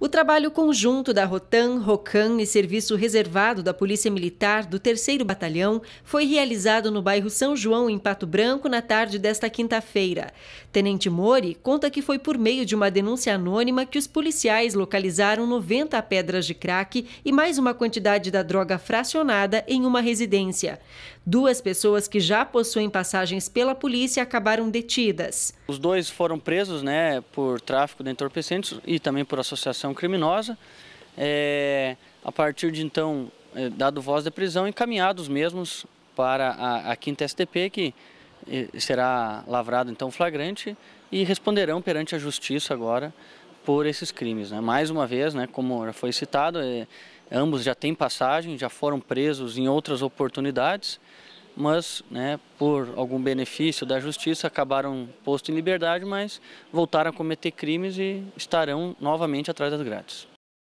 O trabalho conjunto da Rotan, Rocan e Serviço Reservado da Polícia Militar do 3 Batalhão foi realizado no bairro São João, em Pato Branco, na tarde desta quinta-feira. Tenente Mori conta que foi por meio de uma denúncia anônima que os policiais localizaram 90 pedras de crack e mais uma quantidade da droga fracionada em uma residência. Duas pessoas que já possuem passagens pela polícia acabaram detidas. Os dois foram presos né, por tráfico de entorpecentes e também por associação organização criminosa. É, a partir de então, é, dado voz da prisão, encaminhados mesmos para a, a quinta STP, que eh, será lavrado então flagrante e responderão perante a justiça agora por esses crimes. Né? Mais uma vez, né, como já foi citado, é, ambos já têm passagem, já foram presos em outras oportunidades mas né, por algum benefício da justiça acabaram postos em liberdade, mas voltaram a cometer crimes e estarão novamente atrás das grades.